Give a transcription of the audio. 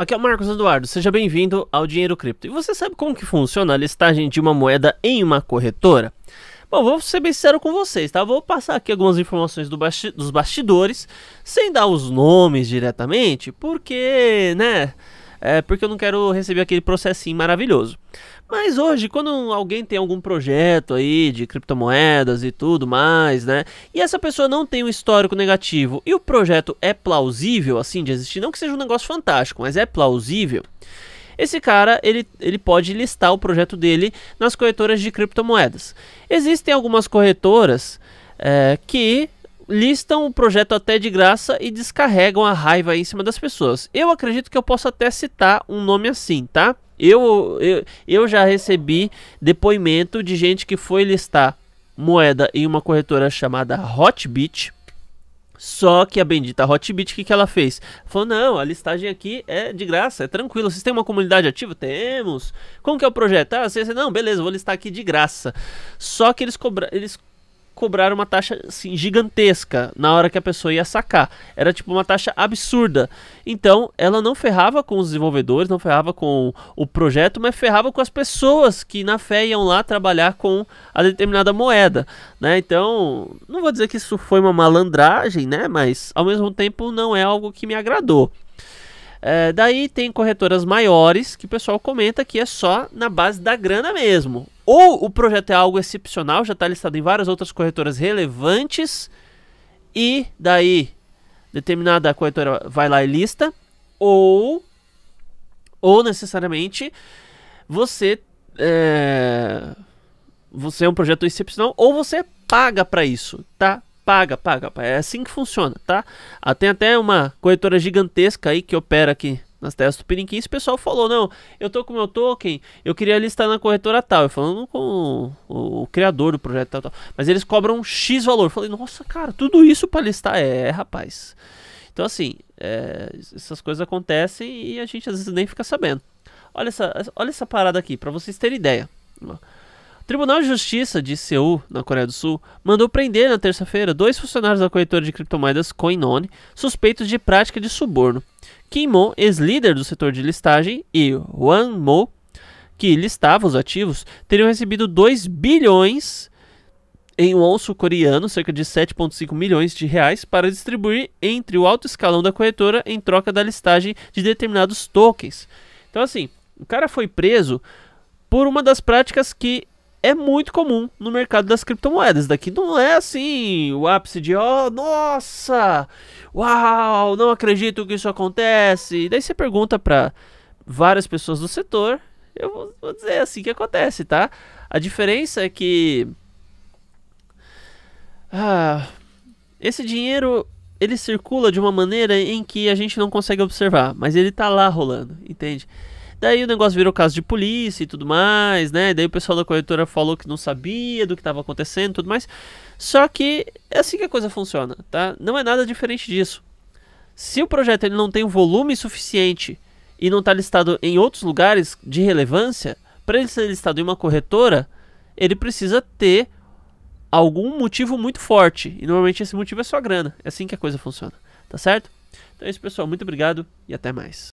Aqui é o Marcos Eduardo, seja bem-vindo ao Dinheiro Cripto. E você sabe como que funciona a listagem de uma moeda em uma corretora? Bom, vou ser bem sincero com vocês, tá? Vou passar aqui algumas informações do basti dos bastidores, sem dar os nomes diretamente, porque, né? é, porque eu não quero receber aquele processinho maravilhoso. Mas hoje, quando alguém tem algum projeto aí de criptomoedas e tudo mais, né? E essa pessoa não tem um histórico negativo e o projeto é plausível, assim, de existir, não que seja um negócio fantástico, mas é plausível. Esse cara, ele, ele pode listar o projeto dele nas corretoras de criptomoedas. Existem algumas corretoras é, que listam o projeto até de graça e descarregam a raiva em cima das pessoas. Eu acredito que eu posso até citar um nome assim, tá? Eu, eu, eu já recebi depoimento de gente que foi listar moeda em uma corretora chamada Hotbit. Só que a bendita Hotbit, o que, que ela fez? Falou, não, a listagem aqui é de graça, é tranquilo. Vocês têm uma comunidade ativa? Temos. Como que é o projeto? Ah, você, não, beleza, vou listar aqui de graça. Só que eles, cobraram... eles cobrar uma taxa assim, gigantesca na hora que a pessoa ia sacar. Era tipo uma taxa absurda. Então, ela não ferrava com os desenvolvedores, não ferrava com o projeto, mas ferrava com as pessoas que na fé iam lá trabalhar com a determinada moeda, né? Então, não vou dizer que isso foi uma malandragem, né? Mas ao mesmo tempo não é algo que me agradou. É, daí tem corretoras maiores que o pessoal comenta que é só na base da grana mesmo. Ou o projeto é algo excepcional, já está listado em várias outras corretoras relevantes, e daí determinada corretora vai lá e lista, ou, ou necessariamente você é, você é um projeto excepcional, ou você paga para isso, tá? paga, paga, É assim que funciona, tá? Ah, tem até uma corretora gigantesca aí que opera aqui nas terras Tupiniquim. Esse pessoal falou: não, eu tô com meu token, eu queria listar na corretora tal. Eu falando com o, o, o criador do projeto tal, tal. Mas eles cobram um X valor. Eu falei: nossa, cara, tudo isso para listar? É, rapaz. Então, assim, é, essas coisas acontecem e a gente às vezes nem fica sabendo. Olha essa, olha essa parada aqui, para vocês terem ideia. Tribunal de Justiça de Seul, na Coreia do Sul, mandou prender na terça-feira dois funcionários da corretora de criptomoedas Coinone, suspeitos de prática de suborno. Kim Mo, ex-líder do setor de listagem, e Wang Mo, que listava os ativos, teriam recebido 2 bilhões em um onço coreano, cerca de 7,5 milhões de reais, para distribuir entre o alto escalão da corretora em troca da listagem de determinados tokens. Então, assim, o cara foi preso por uma das práticas que é muito comum no mercado das criptomoedas. Daqui não é assim o ápice de, oh, nossa, uau, não acredito que isso acontece. E daí você pergunta para várias pessoas do setor, eu vou, vou dizer assim que acontece, tá? A diferença é que ah, esse dinheiro ele circula de uma maneira em que a gente não consegue observar, mas ele tá lá rolando, entende? Daí o negócio virou caso de polícia e tudo mais, né? Daí o pessoal da corretora falou que não sabia do que estava acontecendo e tudo mais. Só que é assim que a coisa funciona, tá? Não é nada diferente disso. Se o projeto ele não tem volume suficiente e não está listado em outros lugares de relevância, para ele ser listado em uma corretora, ele precisa ter algum motivo muito forte. E normalmente esse motivo é sua grana. É assim que a coisa funciona, tá certo? Então é isso, pessoal. Muito obrigado e até mais.